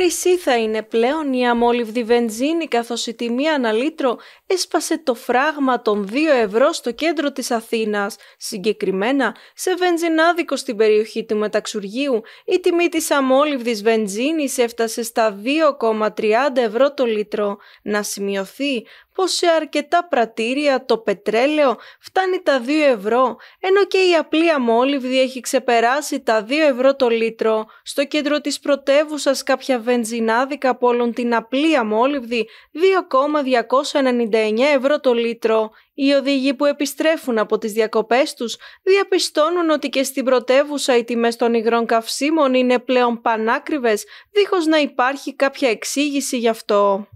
Χρυσή θα είναι πλέον η αμόλυβδη βενζίνη καθώς η τιμή αναλύτρο έσπασε το φράγμα των 2 ευρώ στο κέντρο της Αθήνας. Συγκεκριμένα, σε βενζινάδικο στην περιοχή του Μεταξουργίου η τιμή της αμόλυβδης βενζίνης έφτασε στα 2,30 ευρώ το λίτρο. Να σημειωθεί πως σε αρκετά πρατήρια το πετρέλαιο φτάνει τα 2 ευρώ, ενώ και η απλή αμόλυβδη έχει ξεπεράσει τα 2 ευρώ το λίτρο. Στο κέντρο της πρωτεύουσας κάποια βενζινάδικα πόλουν την απλή αμόλυβδη 2,299 ευρώ το λίτρο. Οι οδηγοί που επιστρέφουν από τις διακοπές τους διαπιστώνουν ότι και στην πρωτεύουσα οι τιμές των υγρών καυσίμων είναι πλέον πανάκριβες, δίχως να υπάρχει κάποια εξήγηση γι' αυτό.